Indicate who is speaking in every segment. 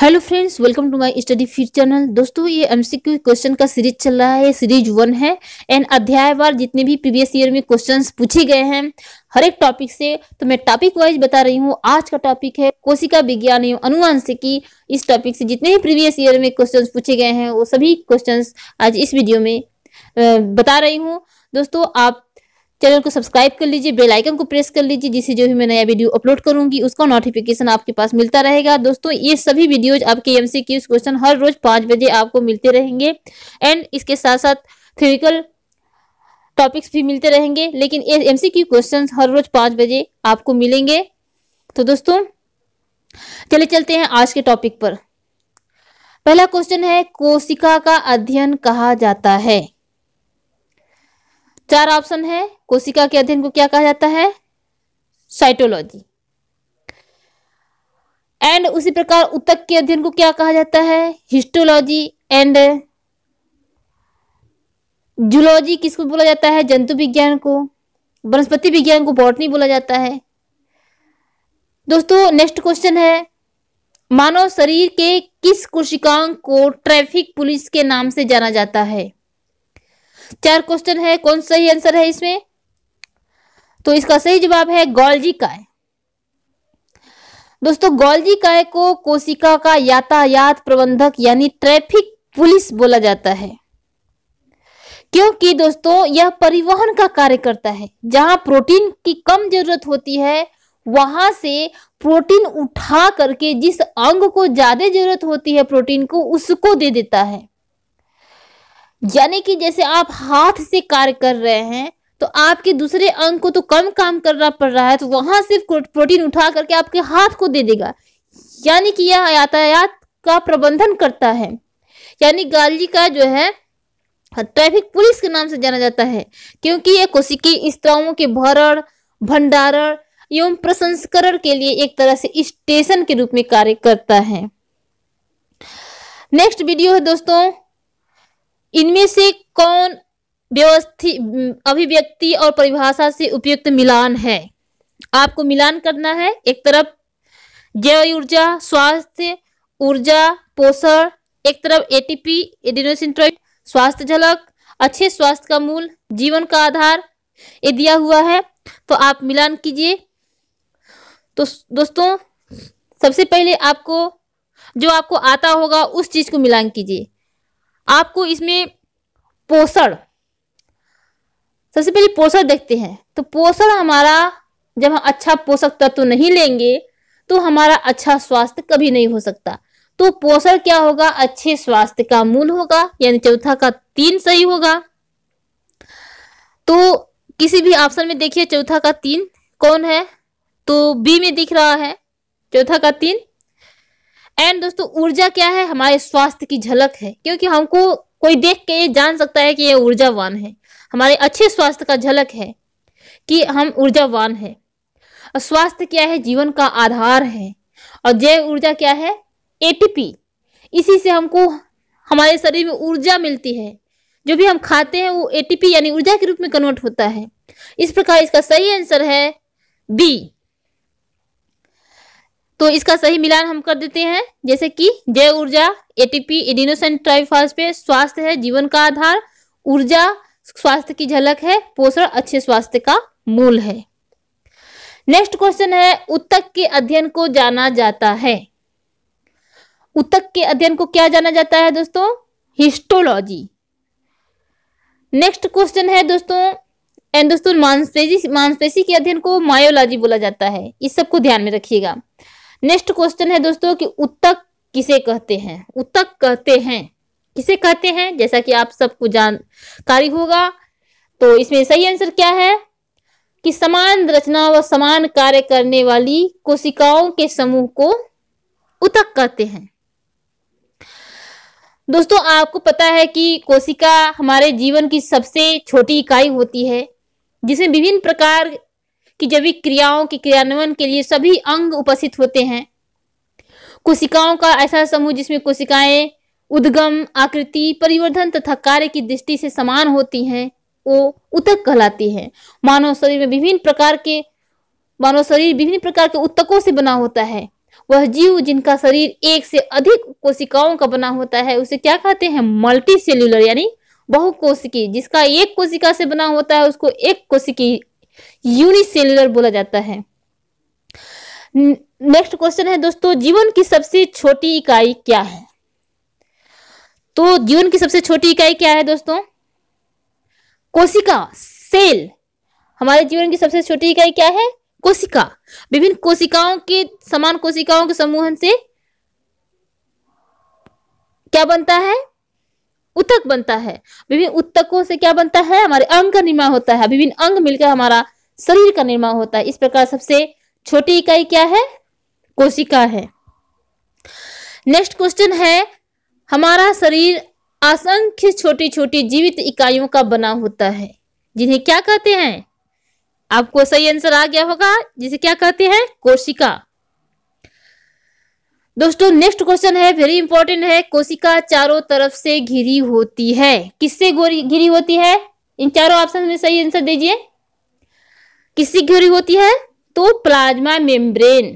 Speaker 1: hello friends welcome to my study फ्यूर channel दोस्तों ये एमसीक्यू क्वेश्चन का सीरीज चल रहा है सीरीज वन है एंड अध्यायवार जितने भी प्रीवियस ईयर में क्वेश्चंस पूछे गए हैं हर एक टॉपिक से तो मैं टॉपिक वाइज बता रही हूँ आज का टॉपिक है कोशिका विज्ञान एवं अनुवांशिकी इस टॉपिक से जितने भी प्रीवियस ईयर में क्वेश्चन पूछे गए हैं वो सभी क्वेश्चन आज इस वीडियो में बता रही हूँ दोस्तों आप चैनल को सब्सक्राइब कर लीजिए बेल आइकन को प्रेस कर लीजिए जिससे जो भी मैं नया वीडियो अपलोड करूंगी उसका नोटिफिकेशन आपके पास मिलता रहेगा दोस्तों ये सभी वीडियोज आपके एमसीक्यूज क्वेश्चन हर रोज पाँच बजे आपको मिलते रहेंगे एंड इसके साथ साथ थ्योरिकल टॉपिक्स भी मिलते रहेंगे लेकिन ये एमसीक्यू क्वेश्चन हर रोज पाँच बजे आपको मिलेंगे तो दोस्तों चले चलते हैं आज के टॉपिक पर पहला क्वेश्चन है कोशिका का अध्ययन कहा जाता है चार ऑप्शन है कोशिका के अध्ययन को क्या कहा जाता है साइटोलॉजी एंड उसी प्रकार उत्तक के अध्ययन को क्या कहा जाता है हिस्टोलॉजी एंड जूलॉजी किसको बोला जाता है जंतु विज्ञान को वनस्पति विज्ञान को बॉटनी बोला जाता है दोस्तों नेक्स्ट क्वेश्चन है मानव शरीर के किस कोशिकांग को ट्रैफिक पुलिस के नाम से जाना जाता है चार क्वेश्चन है कौन सा सही आंसर है इसमें तो इसका सही जवाब है गोल्जी काय दोस्तों गोल्जी काय को कोशिका का यातायात प्रबंधक यानी ट्रैफिक पुलिस बोला जाता है क्योंकि दोस्तों यह परिवहन का कार्य करता है जहां प्रोटीन की कम जरूरत होती है वहां से प्रोटीन उठा करके जिस अंग को ज्यादा जरूरत होती है प्रोटीन को उसको दे देता है यानी कि जैसे आप हाथ से कार्य कर रहे हैं तो आपके दूसरे अंग को तो कम काम करना पड़ रहा है तो वहां सिर्फ प्रोटीन उठा करके आपके हाथ को दे देगा यानी कि यह यातायात का प्रबंधन करता है यानी गाली का जो है ट्रैफिक पुलिस के नाम से जाना जाता है क्योंकि यह कोशिकी स्त्रावों के भरण भंडारण एवं प्रसंस्करण के लिए एक तरह से स्टेशन के रूप में कार्य करता है नेक्स्ट वीडियो है दोस्तों इनमें से कौन व्यवस्थित अभिव्यक्ति और परिभाषा से उपयुक्त मिलान है आपको मिलान करना है एक तरफ जैव ऊर्जा स्वास्थ्य ऊर्जा पोषण एक तरफ एटीपी एडिनोसिंट्रॉइड स्वास्थ्य झलक अच्छे स्वास्थ्य का मूल जीवन का आधार ये दिया हुआ है तो आप मिलान कीजिए तो दोस्तों सबसे पहले आपको जो आपको आता होगा उस चीज़ को मिलान कीजिए आपको इसमें पोषण सबसे पहले पोषण देखते हैं तो पोषण हमारा जब हम अच्छा पोषक तत्व तो नहीं लेंगे तो हमारा अच्छा स्वास्थ्य कभी नहीं हो सकता तो पोषण क्या होगा अच्छे स्वास्थ्य का मूल होगा यानी चौथा का तीन सही होगा तो किसी भी ऑप्शन में देखिए चौथा का तीन कौन है तो बी में दिख रहा है चौथा का तीन एंड दोस्तों ऊर्जा क्या है हमारे स्वास्थ्य की झलक है क्योंकि हमको कोई देख के ये जान सकता है कि ये ऊर्जावान है हमारे अच्छे स्वास्थ्य का झलक है कि हम ऊर्जावान है और स्वास्थ्य क्या है जीवन का आधार है और जैव ऊर्जा क्या है एटीपी इसी से हमको हमारे शरीर में ऊर्जा मिलती है जो भी हम खाते हैं वो एटीपी यानी ऊर्जा के रूप में कन्वर्ट होता है इस प्रकार इसका सही आंसर है बी तो इसका सही मिलान हम कर देते हैं जैसे कि जय ऊर्जा एटीपी एडिनोसन पे स्वास्थ्य है जीवन का आधार ऊर्जा स्वास्थ्य की झलक है पोषण अच्छे स्वास्थ्य का मूल है नेक्स्ट क्वेश्चन है उत्तक के अध्ययन को जाना जाता है उत्तक के अध्ययन को क्या जाना जाता है दोस्तों हिस्टोलॉजी नेक्स्ट क्वेश्चन है दोस्तों एंड दोस्तों मांसपेशी मांसपेशी के अध्ययन को मायोलॉजी बोला जाता है इस सब को ध्यान में रखिएगा नेक्स्ट क्वेश्चन है दोस्तों कि उत्तक किसे कहते हैं उत्तक कहते हैं किसे कहते हैं जैसा कि आप सबको जानकारी होगा तो इसमें सही आंसर क्या है कि समान रचना व समान कार्य करने वाली कोशिकाओं के समूह को उतक कहते हैं दोस्तों आपको पता है कि कोशिका हमारे जीवन की सबसे छोटी इकाई होती है जिसमें विभिन्न प्रकार कि जैविक क्रियाओं के क्रियान्वयन के लिए सभी अंग उपस्थित होते हैं कोशिकाओं का ऐसा समूह जिसमें कोशिकाएं उद्गम आकृति परिवर्धन तथा कार्य की दृष्टि से समान होती हैं वो उतक कहलाती है मानव शरीर में विभिन्न प्रकार के मानव शरीर विभिन्न प्रकार के उत्तकों से बना होता है वह जीव जिनका शरीर एक से अधिक कोशिकाओं का बना होता है उसे क्या कहते हैं मल्टी सेल्यूलर यानी बहुकोशिकी जिसका एक कोशिका से बना होता है उसको एक कोशिकी यूनिसेल्यूलर बोला जाता है नेक्स्ट क्वेश्चन है दोस्तों जीवन की सबसे छोटी इकाई क्या है तो जीवन की सबसे छोटी इकाई क्या है दोस्तों कोशिका सेल हमारे जीवन की सबसे छोटी इकाई क्या है कोशिका विभिन्न कोशिकाओं के समान कोशिकाओं के समूहन से क्या बनता है उत्तक बनता है विभिन्न उत्तकों से क्या बनता है हमारे अंग का निर्माण होता है विभिन्न अंग मिलकर हमारा शरीर का निर्माण होता है इस प्रकार सबसे छोटी इकाई क्या है कोशिका है नेक्स्ट क्वेश्चन है हमारा शरीर असंख्य छोटी छोटी जीवित इकाइयों का बना होता है जिन्हें क्या कहते हैं आपको सही आंसर आ गया होगा जिसे क्या कहते हैं कोशिका दोस्तों नेक्स्ट क्वेश्चन है वेरी इंपॉर्टेंट है कोशिका चारों तरफ से घिरी होती है किससे घिरी होती है इन चारों ऑप्शन में सही आंसर दीजिए किससे घिरी होती है तो प्लाज्मा मेम्ब्रेन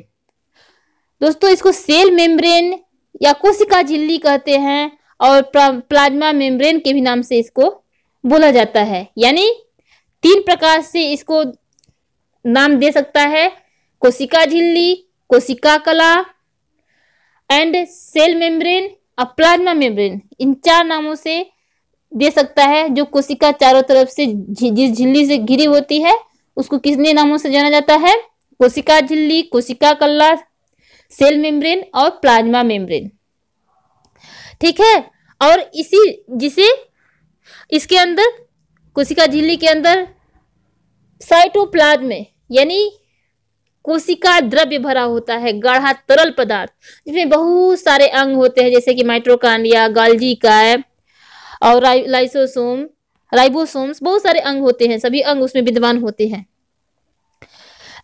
Speaker 1: दोस्तों इसको सेल मेम्ब्रेन या कोशिका झिल्ली कहते हैं और प्लाज्मा मेम्ब्रेन के भी नाम से इसको बोला जाता है यानी तीन प्रकार से इसको नाम दे सकता है कोशिका झिल्ली कोशिका कला एंड सेल मेम्ब्रेन और प्लाज्मा मेम्ब्रेन इन चार नामों से दे सकता है जो कोशिका चारों तरफ से जिस झिल्ली से घिरी होती है उसको कितने नामों से जाना जाता है कोशिका झिल्ली कोशिका कल्ला सेल मेम्ब्रेन और प्लाज्मा मेम्ब्रेन ठीक है और इसी जिसे इसके अंदर कोशिका झिल्ली के अंदर साइटोप्लाज्म यानी कोशिका द्रव्य भरा होता है गाढ़ा तरल पदार्थ जिसमें बहुत सारे अंग होते हैं जैसे कि माइट्रोकांडिया गाल्जी काय और लाइसोसोम राइबोसोम्स बहुत सारे अंग होते हैं सभी अंग उसमें विद्वान होते हैं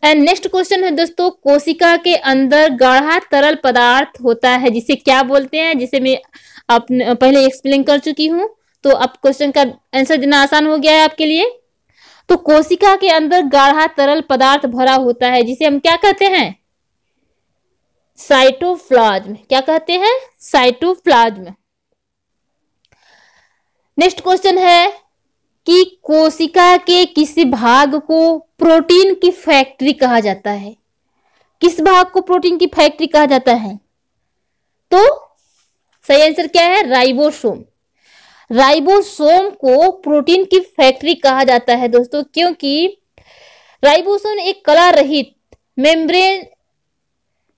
Speaker 1: एंड नेक्स्ट क्वेश्चन है दोस्तों कोशिका के अंदर गाढ़ा तरल पदार्थ होता है जिसे क्या बोलते हैं जिसे मैं अपने पहले एक्सप्लेन कर चुकी हूँ तो अब क्वेश्चन का आंसर देना आसान हो गया है आपके लिए तो कोशिका के अंदर गाढ़ा तरल पदार्थ भरा होता है जिसे हम क्या कहते हैं साइटोप्लाज्म क्या कहते हैं साइटोप्लाज्म नेक्स्ट क्वेश्चन है कि कोशिका के किस भाग को प्रोटीन की फैक्ट्री कहा जाता है किस भाग को प्रोटीन की फैक्ट्री कहा जाता है तो सही आंसर क्या है राइबोसोम राइबोसोम को प्रोटीन की फैक्ट्री कहा जाता है दोस्तों क्योंकि राइबोसोम एक कला रहित मेम्ब्रेन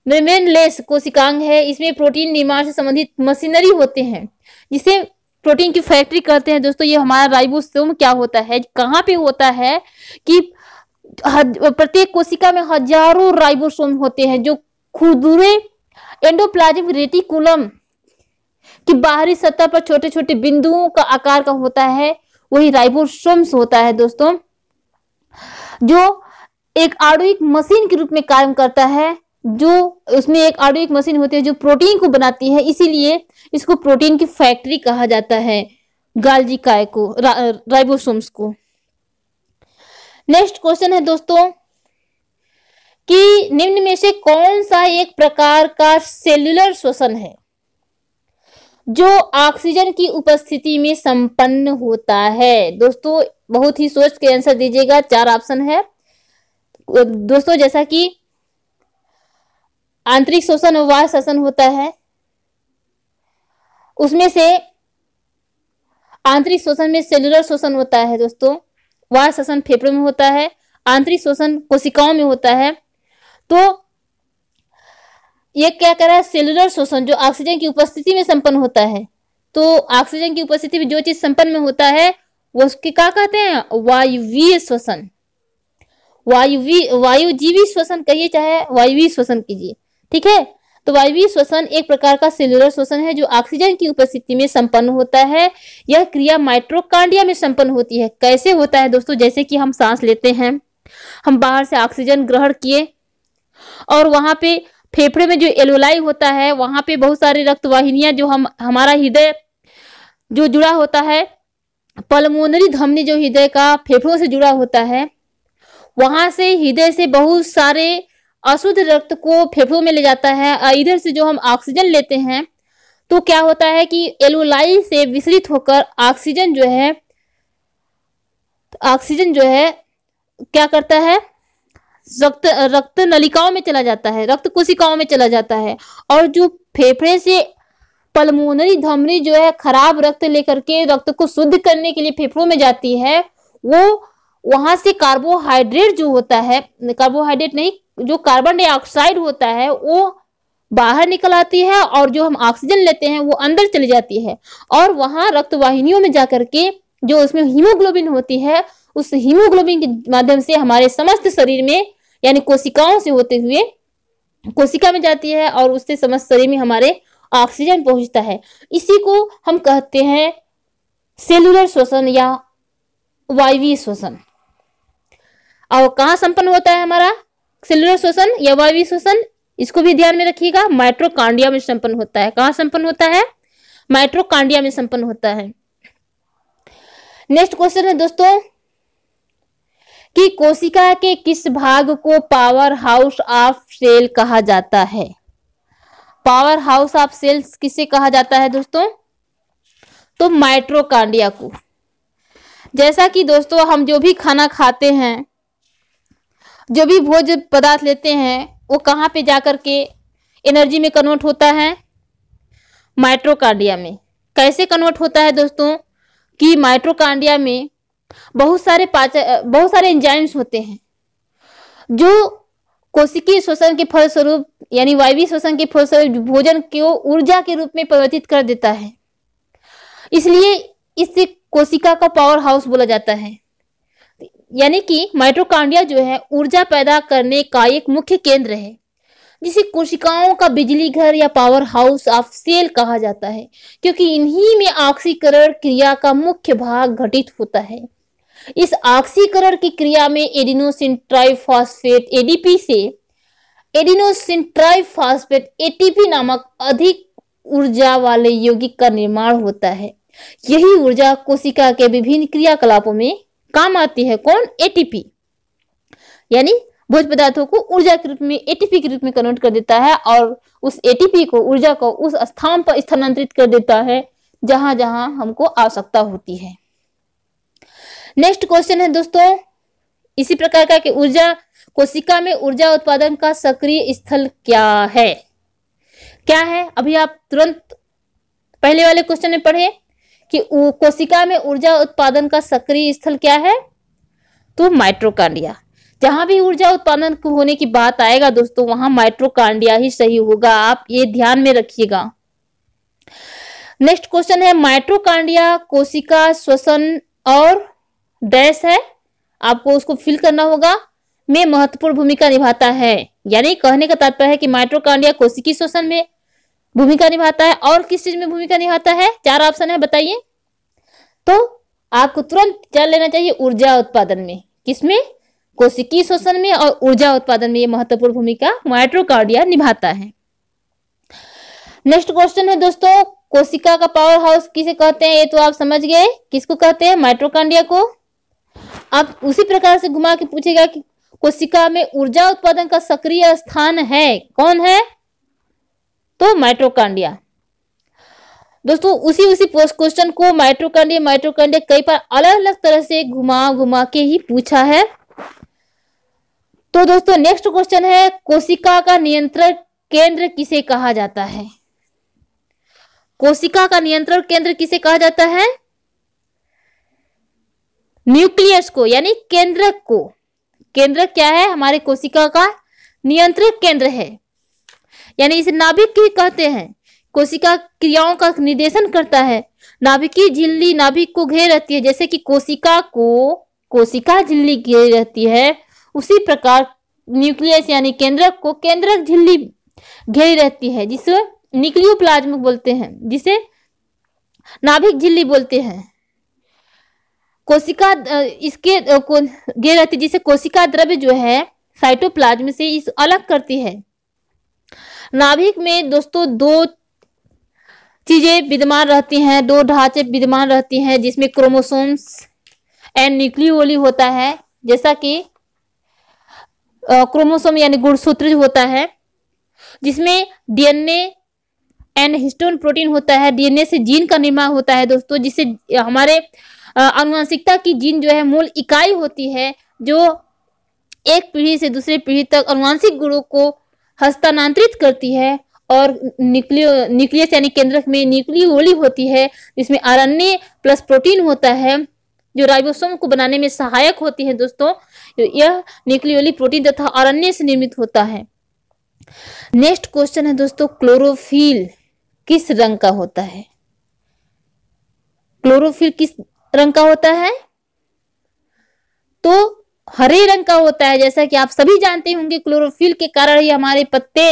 Speaker 1: मेम्ब्रेनलेस कोशिकांग है इसमें प्रोटीन निर्माण से संबंधित मशीनरी होते हैं जिसे प्रोटीन की फैक्ट्री कहते हैं दोस्तों ये हमारा राइबोसोम क्या होता है कहाँ पे होता है कि प्रत्येक कोशिका में हजारों राइबोसोम होते हैं जो खुदरे एंडोप्लाज्मिक रेटिकुलम कि बाहरी सतह पर छोटे छोटे बिंदुओं का आकार का होता है वही राइबोसोम्स होता है दोस्तों जो एक आड़ुक मशीन के रूप में कार्य करता है जो उसमें एक आड़ुक मशीन होती है जो प्रोटीन को बनाती है इसीलिए इसको प्रोटीन की फैक्ट्री कहा जाता है गालजी काय को रा, राइबोसोम्स को नेक्स्ट क्वेश्चन है दोस्तों कि निम्न में से कौन सा एक प्रकार का सेल्युलर श्वसन है जो ऑक्सीजन की उपस्थिति में संपन्न होता है दोस्तों बहुत ही सोच के आंसर दीजिएगा चार ऑप्शन है दोस्तों जैसा कि आंतरिक शोषण और वाय शासन होता है उसमें से आंतरिक शोषण में सेलुलर शोषण होता है दोस्तों वाय शासन फेफड़ों में होता है आंतरिक शोषण कोशिकाओं में होता है तो यह क्या कर रहा है सेलुलर शोषण जो ऑक्सीजन की उपस्थिति में संपन्न होता है तो ऑक्सीजन की उपस्थिति में जो चीज संपन्न में होता है वो उसके क्या कहते हैं वायुवीय श्वसन वायुवी वायुजीवी श्वसन कहिए चाहे वायुवी श्वसन कीजिए ठीक है तो वायुवी श्वसन एक प्रकार का सेलुलर श्वसन है जो ऑक्सीजन की उपस्थिति में संपन्न होता है यह क्रिया माइट्रोकांडिया में संपन्न होती है कैसे होता है दोस्तों जैसे कि हम सांस लेते हैं हम बाहर से ऑक्सीजन ग्रहण किए और वहां पे फेफड़े में जो एलोलाई होता है वहां पे बहुत सारे रक्तवाहिनियां जो हम हमारा हृदय जो जुड़ा होता है पलमोनरी धमनी जो हृदय का फेफड़ों से जुड़ा होता है वहां से हृदय से बहुत सारे अशुद्ध रक्त को फेफड़ों में ले जाता है और इधर से जो हम ऑक्सीजन लेते हैं तो क्या होता है कि एलोलाई से विसरित होकर ऑक्सीजन जो है ऑक्सीजन जो है क्या करता है रक्त रक्त नलिकाओं में चला जाता है रक्त कोशिकाओं में चला जाता है और जो फेफड़े से पलमोनरी धमनी जो है खराब रक्त लेकर के रक्त को शुद्ध करने के लिए फेफड़ों में जाती है वो वहां से कार्बोहाइड्रेट जो होता है कार्बोहाइड्रेट नहीं जो कार्बन डाइऑक्साइड होता है वो बाहर निकल आती है और जो हम ऑक्सीजन लेते हैं वो अंदर चली जाती है और वहां रक्त वाहिनियों में जाकर के जो उसमें हीमोग्लोबिन होती है उस हीमोग्लोबिन के माध्यम से हमारे समस्त शरीर में यानी कोशिकाओं से होते हुए कोशिका में जाती है और उससे समस्त शरीर में हमारे ऑक्सीजन पहुंचता है इसी को हम कहते हैं सेलुलर श्वसन या वायवीय श्वसन और कहा संपन्न होता है हमारा सेलुलर श्वसन या वायवीय श्वसन इसको भी ध्यान में रखिएगा माइट्रोकांडिया में संपन्न होता है कहा संपन्न होता है माइट्रोकांडिया में संपन्न होता है नेक्स्ट क्वेश्चन है दोस्तों कि कोशिका के किस भाग को पावर हाउस ऑफ सेल कहा जाता है पावर हाउस ऑफ सेल्स किसे कहा जाता है दोस्तों तो माइट्रोकांडिया को जैसा कि दोस्तों हम जो भी खाना खाते हैं जो भी भोज पदार्थ लेते हैं वो कहाँ पे जाकर के एनर्जी में कन्वर्ट होता है माइट्रोकांडिया में कैसे कन्वर्ट होता है दोस्तों कि माइट्रोकांडिया में बहुत सारे पाचन बहुत सारे एंजाइम्स होते हैं जो कोशिकीय श्वसन के फलस्वरूप यानी वायवी श्वसन के फलस्वरूप भोजन को ऊर्जा के रूप में परिवर्तित कर देता है इसलिए इसे कोशिका का पावर हाउस बोला जाता है यानी कि माइट्रोकांडिया जो है ऊर्जा पैदा करने का एक मुख्य केंद्र है जिसे कोशिकाओं का बिजली घर या पावर हाउस ऑफ सेल कहा जाता है क्योंकि इन्हीं में ऑक्सीकरण क्रिया का मुख्य भाग घटित होता है इस ऑक्सीकरण की क्रिया में एडिनोसिन ट्राइफॉस्फेट एडीपी से एडिनोसिन ट्राइफॉस्फेट एटीपी नामक अधिक ऊर्जा वाले यौगिक का निर्माण होता है यही ऊर्जा कोशिका के विभिन्न क्रियाकलापों में काम आती है कौन एटीपी यानी भोज पदार्थों को ऊर्जा के रूप में एटीपी के रूप में कन्वर्ट कर देता है और उस एटीपी को ऊर्जा को उस स्थान पर स्थानांतरित कर देता है जहां जहां हमको आवश्यकता होती है नेक्स्ट क्वेश्चन है दोस्तों इसी प्रकार का कि ऊर्जा कोशिका में ऊर्जा उत्पादन का सक्रिय स्थल क्या है क्या है अभी आप तुरंत पहले वाले क्वेश्चन में पढ़े कि कोशिका में ऊर्जा उत्पादन का सक्रिय स्थल क्या है तो माइट्रोकांडिया जहां भी ऊर्जा उत्पादन होने की बात आएगा दोस्तों वहां माइट्रोकांडिया ही सही होगा आप ये ध्यान में रखिएगा नेक्स्ट क्वेश्चन है माइट्रोकांडिया कोशिका श्वसन और डैश है आपको उसको फिल करना होगा में महत्वपूर्ण भूमिका निभाता है यानी कहने का तात्पर्य है कि माइट्रोकांडिया कोशिकी शोषण में भूमिका निभाता है और किस चीज में भूमिका निभाता है चार ऑप्शन है बताइए तो आपको तुरंत क्या लेना चाहिए ऊर्जा उत्पादन में किसमें कोशिकी शोषण में और ऊर्जा उत्पादन में यह महत्वपूर्ण भूमिका माइट्रोकार्डिया निभाता है नेक्स्ट क्वेश्चन है दोस्तों कोशिका का पावर हाउस किसे कहते हैं ये तो आप समझ गए किसको कहते हैं माइट्रोकांडिया को आप उसी प्रकार से घुमा के पूछेगा कि कोशिका में ऊर्जा उत्पादन का सक्रिय स्थान है कौन है तो माइट्रोकांडिया दोस्तों उसी उसी क्वेश्चन को माइट्रोकांडिया माइट्रोकांडिया कई बार अलग अलग तरह से घुमा घुमा के ही पूछा है तो दोस्तों नेक्स्ट क्वेश्चन है कोशिका का नियंत्रण केंद्र किसे कहा जाता है कोशिका का नियंत्रण केंद्र किसे कहा जाता है न्यूक्लियस को यानी केंद्रक को केंद्रक क्या है हमारे कोशिका का नियंत्रक केंद्र है यानी इसे नाभिक ही कहते हैं कोशिका क्रियाओं का निर्देशन करता है नाभिकीय झिल्ली नाभिक को घेर रहती है जैसे कि कोशिका को कोशिका झिल्ली घेर रहती है उसी प्रकार न्यूक्लियस यानी केंद्रक को केंद्रक झिल्ली घेरी रहती है जिसे न्यूक्लियोप्लाज्म बोलते हैं जिसे नाभिक झिल्ली बोलते हैं कोशिका इसके को, गैर जिसे कोशिका द्रव्य जो है साइटोप्लाज्म से इस अलग करती है नाभिक में दोस्तों दो चीजें विद्यमान रहती हैं दो ढांचे विद्यमान रहती हैं जिसमें क्रोमोसोम्स एंड न्यूक्लियोली होता है जैसा कि क्रोमोसोम यानी गुणसूत्र होता है जिसमें डीएनए एंड हिस्टोन प्रोटीन होता है डीएनए से जीन का निर्माण होता है दोस्तों जिससे हमारे अनुवांशिकता की जीन जो है मूल इकाई होती है जो एक पीढ़ी से दूसरे पीढ़ी तक अनुवांशिक गुणों को हस्तांतरित करती है और न्यूक्लियो न्यूक्लियस यानी केंद्रक में न्यूक्लियो न्यूक्लियोली होती है जिसमें आर प्लस प्रोटीन होता है जो राइबोसोम को बनाने में सहायक होती है दोस्तों यह न्यूक्लियोली प्रोटीन तथा आर से निर्मित होता है नेक्स्ट क्वेश्चन है दोस्तों क्लोरोफिल किस रंग का होता है क्लोरोफिल किस रंग का होता है तो हरे रंग का होता है जैसा कि आप सभी जानते होंगे क्लोरोफिल के कारण ही हमारे पत्ते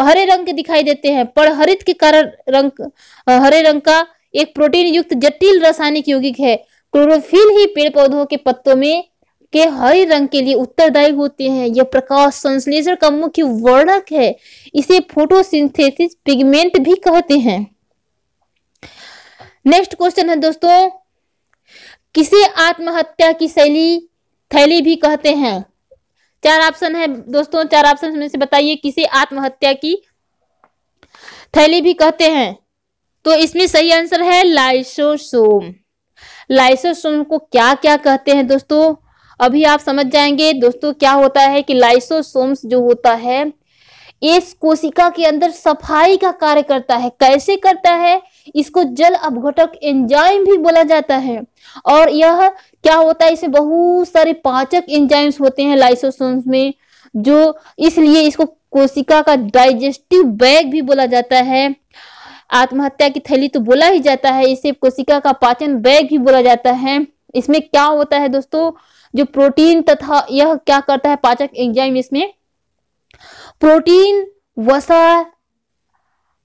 Speaker 1: हरे रंग के दिखाई देते हैं पर हरित के कारण रंग हरे रंग का एक प्रोटीन युक्त जटिल रासायनिक यौगिक है क्लोरोफिल ही पेड़ पौधों के पत्तों में के हरे रंग के लिए उत्तरदायी होते हैं यह प्रकाश संश्लेषण का मुख्य वर्णक है इसे फोटोसिंथेसिस पिगमेंट भी कहते हैं नेक्स्ट क्वेश्चन है दोस्तों किसे आत्महत्या की शैली थैली भी कहते हैं चार ऑप्शन है दोस्तों चार ऑप्शन में से बताइए किसे आत्महत्या की थैली भी कहते हैं तो इसमें सही आंसर है लाइसोसोम लाइसोसोम को क्या क्या कहते हैं दोस्तों अभी आप समझ जाएंगे दोस्तों क्या होता है कि लाइसोसोम्स जो होता है इस कोशिका के अंदर सफाई का कार्य करता है कैसे करता है इसको जल अपघटक एंजाइम भी बोला जाता है और यह क्या होता है इसे बहुत सारे पाचक एंजाइम्स होते हैं लाइसोसोम्स में जो इसलिए इसको कोशिका का डाइजेस्टिव बैग भी बोला जाता है आत्महत्या की थैली तो बोला ही जाता है इसे कोशिका का पाचन बैग भी बोला जाता है इसमें क्या होता है दोस्तों जो प्रोटीन तथा यह क्या करता है पाचक एंजाइम इसमें प्रोटीन वसा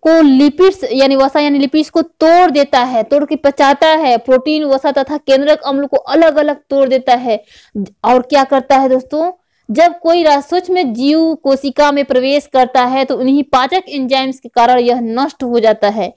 Speaker 1: को लिपिड्स यानी वसा यानी लिपिड्स को तोड़ देता है तोड़ के पचाता है प्रोटीन वसा तथा केंद्रक अम्ल को अलग अलग तोड़ देता है और क्या करता है दोस्तों जब कोई में जीव कोशिका में प्रवेश करता है तो उन्हीं पाचक एंजाइम्स के कारण यह नष्ट हो जाता है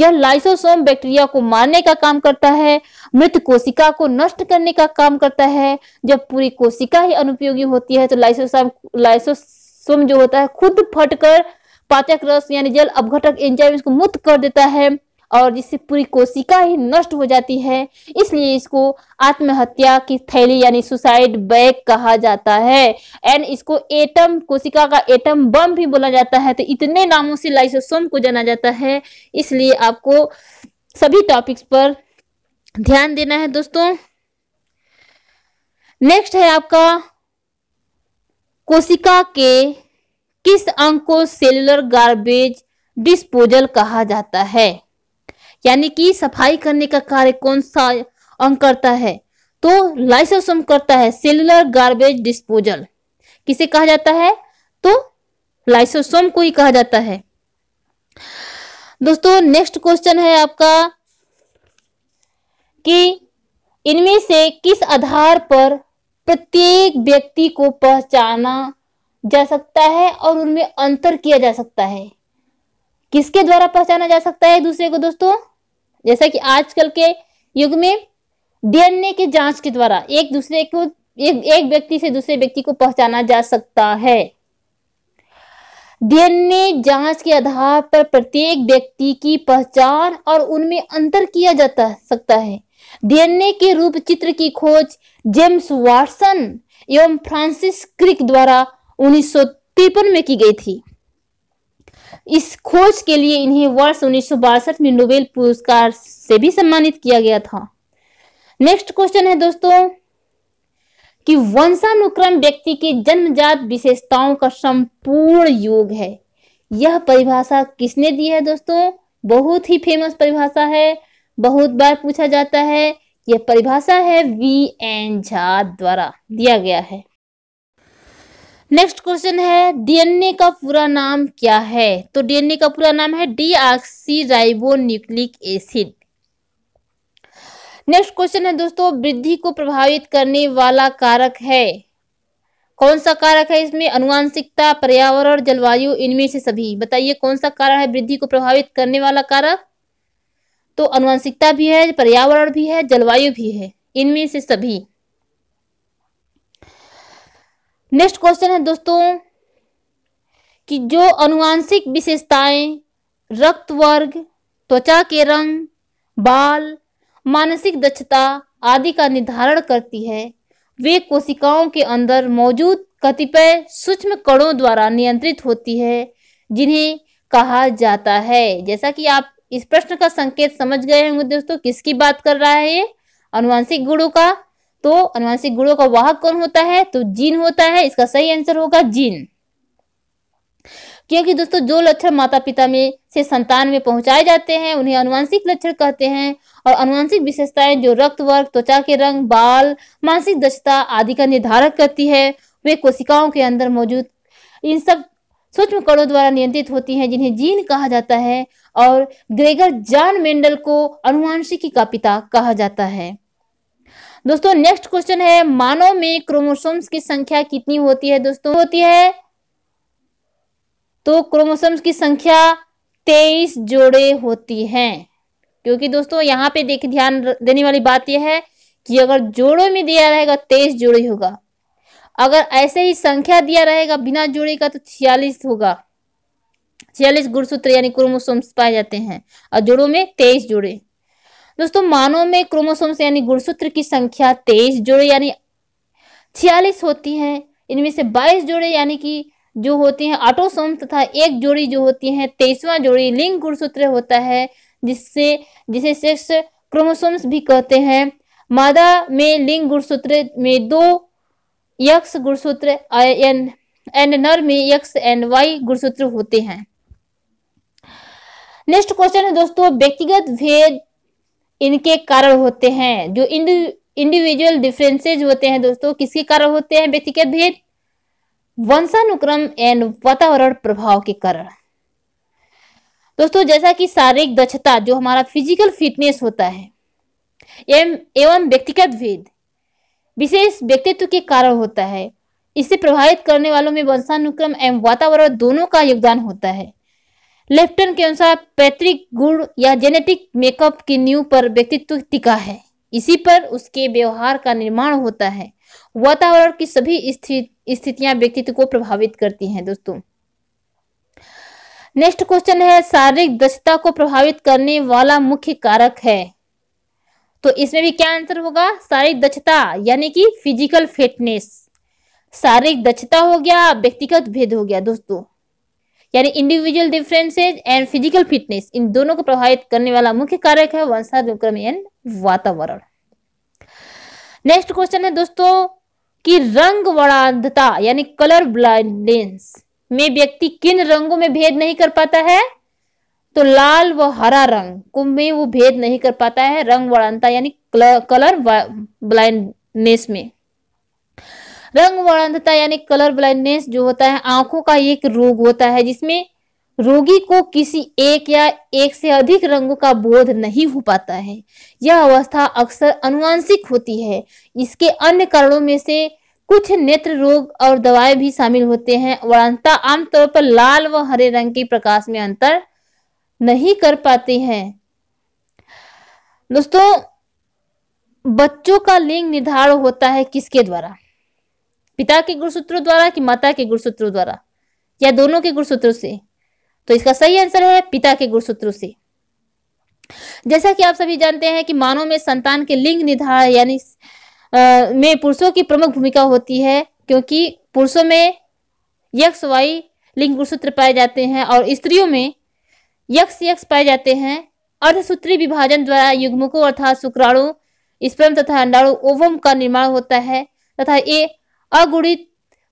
Speaker 1: यह लाइसोसोम बैक्टीरिया को मारने का काम करता है मृत कोशिका को नष्ट करने का काम करता है जब पूरी कोशिका ही अनुपयोगी होती है तो लाइसोसोम लाइसोसोम जो होता है खुद फटकर पाचक रस यानी जल अपघटक एंजाइम इसको मुक्त कर देता है और जिससे पूरी कोशिका ही नष्ट हो जाती है इसलिए इसको आत्महत्या की थैली यानी सुसाइड बैग कहा जाता है एंड इसको एटम कोशिका का एटम बम भी बोला जाता है तो इतने नामों से लाइसोसोम को जाना जाता है इसलिए आपको सभी टॉपिक्स पर ध्यान देना है दोस्तों नेक्स्ट है आपका कोशिका के किस अंग को सेलुलर गार्बेज डिस्पोजल कहा जाता है यानी कि सफाई करने का कार्य कौन सा अंग करता है तो लाइसोसोम करता है सेलुलर गार्बेज डिस्पोजल किसे कहा जाता है तो लाइसोसोम को ही कहा जाता है दोस्तों नेक्स्ट क्वेश्चन है आपका कि इनमें से किस आधार पर प्रत्येक व्यक्ति को पहचाना जा सकता है और उनमें अंतर किया जा सकता है किसके द्वारा पहचाना जा सकता है दूसरे को दोस्तों जैसा कि आजकल के युग में डीएनए की जांच के द्वारा एक दूसरे को एक एक व्यक्ति से दूसरे व्यक्ति को पहचाना जा सकता है डीएनए जांच के आधार पर प्रत्येक व्यक्ति की पहचान और उनमें अंतर किया जाता सकता है डीएनए के रूप चित्र की खोज जेम्स वाटसन एवं फ्रांसिस क्रिक द्वारा उन्नीस में की गई थी इस खोज के लिए इन्हें वर्ष उन्नीस में नोबेल पुरस्कार से भी सम्मानित किया गया था नेक्स्ट क्वेश्चन है दोस्तों कि वंशानुक्रम व्यक्ति के जन्मजात विशेषताओं का संपूर्ण योग है यह परिभाषा किसने दी है दोस्तों बहुत ही फेमस परिभाषा है बहुत बार पूछा जाता है यह परिभाषा है वी एन झा द्वारा दिया गया है नेक्स्ट क्वेश्चन है डीएनए का पूरा नाम क्या है तो डीएनए का पूरा नाम है deoxyribonucleic acid next question है दोस्तों वृद्धि को प्रभावित करने वाला कारक है कौन सा कारक है इसमें अनुवांशिकता पर्यावरण जलवायु इनमें से सभी बताइए कौन सा कारक है वृद्धि को प्रभावित करने वाला कारक तो अनुवांशिकता भी है पर्यावरण भी है जलवायु भी है इनमें से सभी नेक्स्ट क्वेश्चन है दोस्तों कि जो अनुवांशिक विशेषताएं रक्त वर्ग त्वचा के रंग बाल मानसिक दक्षता आदि का निर्धारण करती है वे कोशिकाओं के अंदर मौजूद कतिपय सूक्ष्म कणों द्वारा नियंत्रित होती है जिन्हें कहा जाता है जैसा कि आप इस प्रश्न का संकेत समझ गए होंगे दोस्तों किसकी बात कर रहा है ये अनुवांशिक गुणों का तो अनुवांशिक गुणों का वाहक कौन होता है तो जीन होता है इसका सही आंसर होगा जीन क्योंकि दोस्तों जो लक्षण माता पिता में से संतान में पहुंचाए जाते हैं उन्हें अनुवांशिक लक्षण कहते हैं और अनुवांशिक विशेषताएं जो रक्त वर्ग त्वचा के रंग बाल मानसिक दक्षता आदि का निर्धारक करती है वे कोशिकाओं के अंदर मौजूद इन सब सूक्ष्म कणों द्वारा नियंत्रित होती हैं जिन्हें जीन कहा जाता है और ग्रेगर जॉन मेंडल को अनुवांशिकी का पिता कहा जाता है दोस्तों नेक्स्ट क्वेश्चन है मानव में क्रोमोसोम्स की संख्या कितनी होती है दोस्तों होती है तो क्रोमोसोम्स की संख्या तेईस जोड़े होती हैं क्योंकि दोस्तों यहाँ पे देख ध्यान देने वाली बात यह है कि अगर जोड़ों में दिया रहेगा तेईस जोड़े होगा अगर ऐसे ही संख्या दिया रहेगा बिना जोड़े का तो छियालीस होगा छियालीस गुणसूत्र यानी क्रोमोसोम्स पाए जाते हैं और जोड़ों में तेईस जोड़े दोस्तों मानव में क्रोमोसोम्स यानी गुणसूत्र की संख्या तेईस जोड़े यानी छियालीस होती है इनमें से बाईस जोड़े यानी कि जो होती हैं ऑटोसोम तथा एक जोड़ी जो होती है तेईसवा जोड़ी लिंग गुणसूत्र होता है जिससे जिसे सेक्स क्रोमोसोम्स भी कहते हैं मादा में लिंग गुणसूत्र में दो यक्ष गुणसूत्र एन एंड नर में यक्ष एंड वाई गुणसूत्र होते हैं नेक्स्ट क्वेश्चन है दोस्तों व्यक्तिगत भेद इनके कारण होते हैं जो इंडिविजुअल डिफरेंसेज होते हैं दोस्तों किसके कारण होते हैं व्यक्तिगत भेद वंशानुक्रम एंड वातावरण प्रभाव के कारण दोस्तों जैसा कि शारीरिक दक्षता जो हमारा फिजिकल फिटनेस होता है एवं एवं व्यक्तिगत भेद विशेष व्यक्तित्व के कारण होता है इसे प्रभावित करने वालों में वंशानुक्रम एवं वातावरण दोनों का योगदान होता है लेफ्टन के अनुसार पैतृक गुण या जेनेटिक मेकअप की नींव पर व्यक्तित्व टिका है इसी पर उसके व्यवहार का निर्माण होता है वातावरण की सभी स्थितियां व्यक्तित्व को प्रभावित करती हैं दोस्तों नेक्स्ट क्वेश्चन है शारीरिक दक्षता को प्रभावित करने वाला मुख्य कारक है तो इसमें भी क्या आंसर होगा शारीरिक दक्षता यानी कि फिजिकल फिटनेस शारीरिक दक्षता हो गया व्यक्तिगत भेद हो गया दोस्तों यानी individual differences and physical fitness इन दोनों को प्रभावित करने वाला मुख्य कारक है वंशानुक्रम एंड वातावरण नेक्स्ट क्वेश्चन है दोस्तों कि रंग वर्णांधता यानी कलर ब्लाइंडनेस में व्यक्ति किन रंगों में भेद नहीं कर पाता है तो लाल व हरा रंग को में वो भेद नहीं कर पाता है रंग वर्णांधता यानी कलर ब्लाइंडनेस में रंग वर्णता यानी कलर ब्लाइंडनेस जो होता है आंखों का एक रोग होता है जिसमें रोगी को किसी एक या एक से अधिक रंगों का बोध नहीं हो पाता है यह अवस्था अक्सर अनुवांशिक होती है इसके अन्य कारणों में से कुछ नेत्र रोग और दवाएं भी शामिल होते हैं वर्णता आमतौर पर लाल व हरे रंग के प्रकाश में अंतर नहीं कर पाते हैं दोस्तों बच्चों का लिंग निर्धारण होता है किसके द्वारा पिता के गुणसूत्रों द्वारा कि माता के गुणसूत्रों द्वारा या दोनों के गुणसूत्रों से तो इसका सही आंसर है पिता के गुणसूत्रों से जैसा कि आप सभी जानते हैं कि मानव में संतान के लिंग निर्धारण यानी में पुरुषों की प्रमुख भूमिका होती है क्योंकि पुरुषों में यक्ष वाई लिंग गुणसूत्र पाए जाते हैं और स्त्रियों में यक्ष यक्ष पाए जाते हैं अर्धसूत्री विभाजन द्वारा युग्मकों अर्थात शुक्राणु स्पर्म तथा अंडाणु ओवम का निर्माण होता है तथा ये अगुणित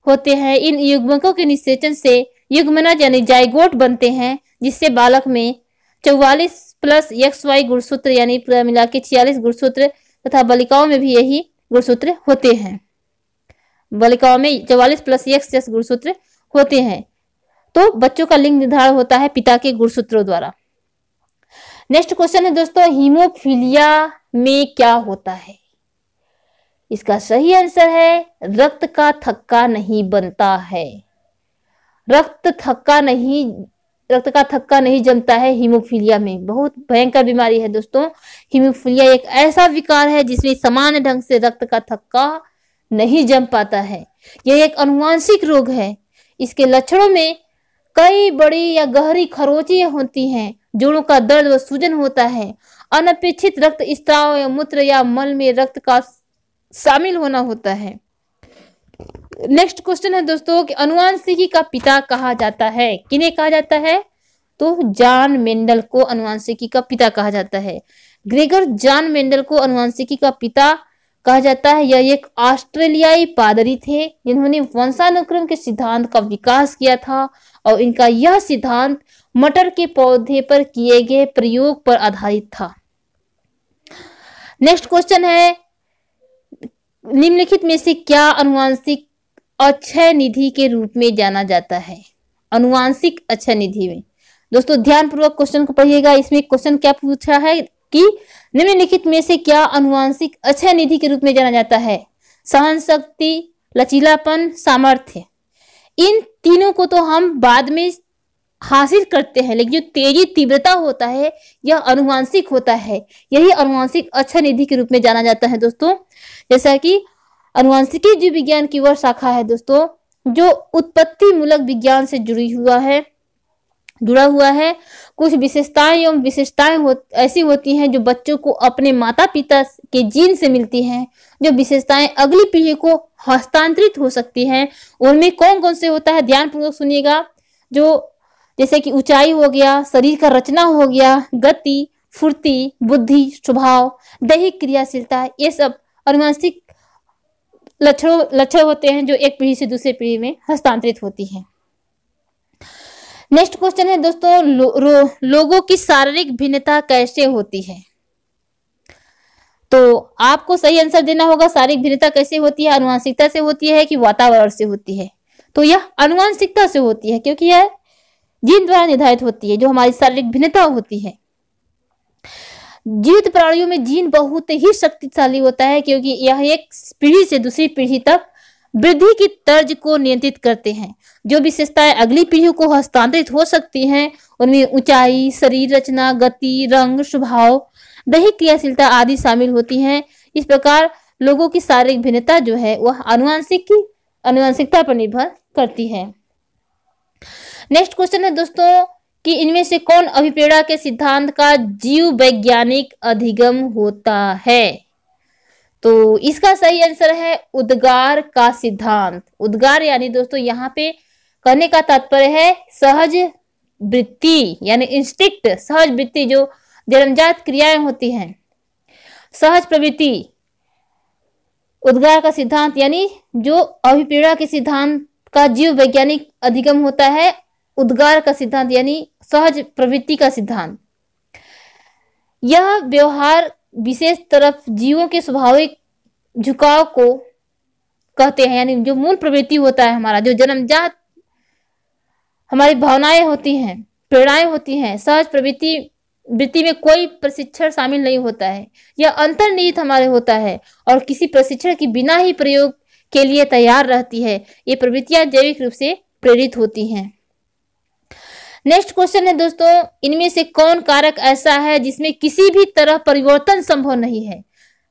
Speaker 1: होते हैं इन युग्मकों के निषेचन से युग्मनज यानी जायगोट बनते हैं जिससे बालक में चौवालीस प्लस एक्स वाई गुणसूत्र यानी मिला के छियालीस गुणसूत्र तथा बालिकाओं में भी यही गुणसूत्र होते हैं बालिकाओं में चौवालीस प्लस एक्स एक्स गुणसूत्र होते हैं तो बच्चों का लिंग निर्धारण होता है पिता के गुणसूत्रों द्वारा नेक्स्ट क्वेश्चन है दोस्तों हीमोफीलिया में क्या होता है इसका सही आंसर है रक्त का थक्का नहीं बनता है रक्त थक्का नहीं रक्त का थक्का नहीं जमता है हीमोफीलिया में बहुत भयंकर बीमारी है दोस्तों हीमोफीलिया एक ऐसा विकार है जिसमें समान ढंग से रक्त का थक्का नहीं जम पाता है यह एक अनुवांशिक रोग है इसके लक्षणों में कई बड़ी या गहरी खरोचियां होती हैं जोड़ों का दर्द व सूजन होता है अनपेक्षित रक्त स्त्राव या मूत्र या मल में रक्त का शामिल होना होता है नेक्स्ट क्वेश्चन है दोस्तों कि अनुवांशिकी का पिता कहा जाता है किन्हें कहा जाता है तो जॉन मेंडल को अनुवांशिकी का पिता कहा जाता है ग्रेगर जॉन मेंडल को अनुवांशिकी का पिता कहा जाता है यह एक ऑस्ट्रेलियाई पादरी थे जिन्होंने वंशानुक्रम के सिद्धांत का विकास किया था और इनका यह सिद्धांत मटर के पौधे पर किए गए प्रयोग पर आधारित था नेक्स्ट क्वेश्चन है निम्नलिखित में से क्या अनुवांशिक अक्षय निधि के रूप में जाना जाता है अनुवांशिक अक्षय निधि में दोस्तों ध्यानपूर्वक क्वेश्चन को पढ़िएगा इसमें क्वेश्चन क्या पूछा है कि निम्नलिखित में से क्या अनुवांशिक अक्षय निधि के रूप में जाना जाता है सहन शक्ति लचीलापन सामर्थ्य इन तीनों को तो हम बाद में हासिल करते हैं लेकिन जो तेजी तीव्रता होता है यह अनुवांशिक होता है यही अनुवांशिक अक्षय निधि के रूप में जाना जाता है दोस्तों जैसा कि अनुवांशिकी जीव विज्ञान की वह शाखा है दोस्तों जो उत्पत्ति मूलक विज्ञान से जुड़ी हुआ है जुड़ा हुआ है कुछ विशेषताएं एवं विशेषताएं हो, ऐसी होती हैं जो बच्चों को अपने माता पिता के जीन से मिलती हैं जो विशेषताएं अगली पीढ़ी को हस्तांतरित हो सकती हैं उनमें कौन कौन से होता है ध्यान पूर्वक सुनिएगा जो जैसे कि ऊंचाई हो गया शरीर का रचना हो गया गति फुर्ती बुद्धि स्वभाव दैहिक क्रियाशीलता ये सब और मानसिक लक्षणों लक्षण होते हैं जो एक पीढ़ी से दूसरे पीढ़ी में हस्तांतरित होती है नेक्स्ट क्वेश्चन है दोस्तों लो, लोगों की शारीरिक भिन्नता कैसे होती है तो आपको सही आंसर देना होगा शारीरिक भिन्नता कैसे होती है अनुवांशिकता से होती है कि वातावरण से होती है तो यह अनुवांशिकता से होती है क्योंकि यह जीन द्वारा निर्धारित होती है जो हमारी शारीरिक भिन्नता होती है जीवित प्राणियों में जीन बहुत ही शक्तिशाली होता है क्योंकि यह एक पीढ़ी से दूसरी पीढ़ी तक वृद्धि की तर्ज को नियंत्रित करते हैं जो विशेषताएं अगली पीढ़ी को हस्तांतरित हो सकती हैं उनमें ऊंचाई शरीर रचना गति रंग स्वभाव दैहिक क्रियाशीलता आदि शामिल होती हैं इस प्रकार लोगों की शारीरिक भिन्नता जो है वह अनुवांशिक की अनुवांशिकता पर निर्भर करती है नेक्स्ट क्वेश्चन है दोस्तों कि इनमें से कौन अभिप्रेरणा के सिद्धांत का जीव वैज्ञानिक अधिगम होता है तो इसका सही आंसर है उद्गार का सिद्धांत उद्गार यानी दोस्तों यहाँ पे कहने का तात्पर्य है सहज वृत्ति यानी इंस्टिक्ट सहज वृत्ति जो जन्मजात क्रियाएं होती हैं सहज प्रवृत्ति उद्गार का सिद्धांत यानी जो अभिप्रेरणा के सिद्धांत का जीव वैज्ञानिक अधिगम होता है उद्गार का सिद्धांत यानी सहज प्रवृत्ति का सिद्धांत यह व्यवहार विशेष तरफ जीवों के स्वाभाविक झुकाव को कहते हैं यानी जो मूल प्रवृत्ति होता है हमारा जो जन्मजात हमारी भावनाएं होती हैं प्रेरणाएं होती हैं सहज प्रवृत्ति वृत्ति में कोई प्रशिक्षण शामिल नहीं होता है यह अंतर्निहित हमारे होता है और किसी प्रशिक्षण के बिना ही प्रयोग के लिए तैयार रहती है ये प्रवृत्तियां जैविक रूप से प्रेरित होती हैं नेक्स्ट क्वेश्चन है दोस्तों इनमें से कौन कारक ऐसा है जिसमें किसी भी तरह परिवर्तन संभव नहीं है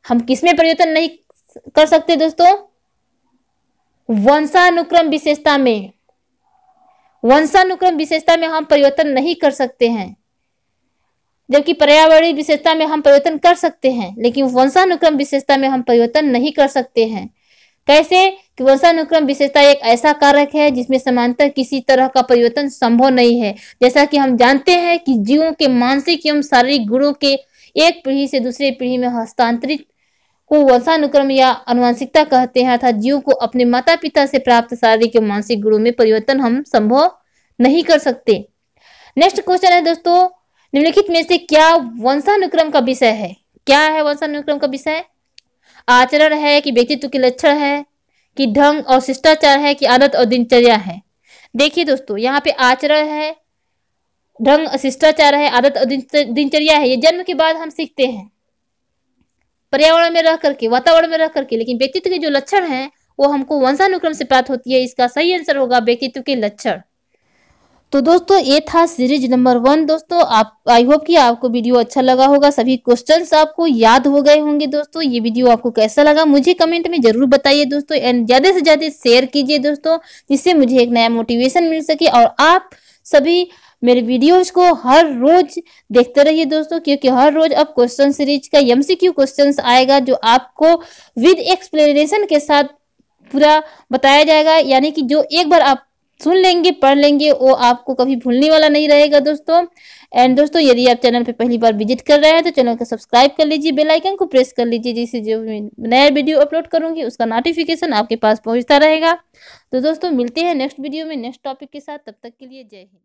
Speaker 1: हम किसमें परिवर्तन नहीं कर सकते दोस्तों वंशानुक्रम विशेषता में वंशानुक्रम विशेषता में हम परिवर्तन नहीं कर सकते हैं जबकि पर्यावरणीय विशेषता में हम परिवर्तन कर सकते हैं लेकिन वंशानुक्रम विशेषता में हम परिवर्तन नहीं कर सकते हैं कैसे कि वंशानुक्रम विशेषता एक ऐसा कारक है जिसमें समांतर किसी तरह का परिवर्तन संभव नहीं है जैसा कि हम जानते हैं कि जीवों के मानसिक एवं शारीरिक गुणों के एक पीढ़ी से दूसरे पीढ़ी में हस्तांतरित को वंशानुक्रम या अनुवांशिकता कहते हैं अर्थात जीव को अपने माता पिता से प्राप्त शारीरिक एवं मानसिक गुणों में परिवर्तन हम संभव नहीं कर सकते नेक्स्ट क्वेश्चन है दोस्तों निम्नलिखित में से क्या वंशानुक्रम का विषय है क्या है वंशानुक्रम का विषय आचरण है कि व्यक्तित्व के लक्षण है कि ढंग और शिष्टाचार है कि आदत और दिनचर्या है देखिए दोस्तों यहाँ पे आचरण है ढंग शिष्टाचार है आदत और दिनचर्या है ये जन्म के बाद हम सीखते हैं पर्यावरण में रह करके वातावरण में रह करके लेकिन व्यक्तित्व के जो लक्षण है वो हमको वंशानुक्रम से प्राप्त होती है इसका सही आंसर होगा व्यक्तित्व के लक्षण तो दोस्तों ये था सीरीज नंबर वन दोस्तों आप आई होप कि आपको वीडियो अच्छा लगा होगा सभी क्वेश्चंस आपको याद हो गए होंगे दोस्तों ये वीडियो आपको कैसा लगा मुझे कमेंट में जरूर बताइए दोस्तों एंड ज़्यादा से ज़्यादा शेयर कीजिए दोस्तों जिससे मुझे एक नया मोटिवेशन मिल सके और आप सभी मेरे वीडियोस को हर रोज देखते रहिए दोस्तों क्योंकि हर रोज अब क्वेश्चन सीरीज का एमसीक्यू क्वेश्चंस आएगा जो आपको विद एक्सप्लेनेशन के साथ पूरा बताया जाएगा यानी कि जो एक बार आप सुन लेंगे पढ़ लेंगे वो आपको कभी भूलने वाला नहीं रहेगा दोस्तों एंड दोस्तों यदि आप चैनल पे पहली बार विजिट कर रहे हैं तो चैनल को सब्सक्राइब कर लीजिए बेल आइकन को प्रेस कर लीजिए जिससे जो नया वीडियो अपलोड करूंगी उसका नोटिफिकेशन आपके पास पहुंचता रहेगा तो दोस्तों मिलते हैं नेक्स्ट वीडियो में नेक्स्ट टॉपिक के साथ तब तक के लिए जय हिंद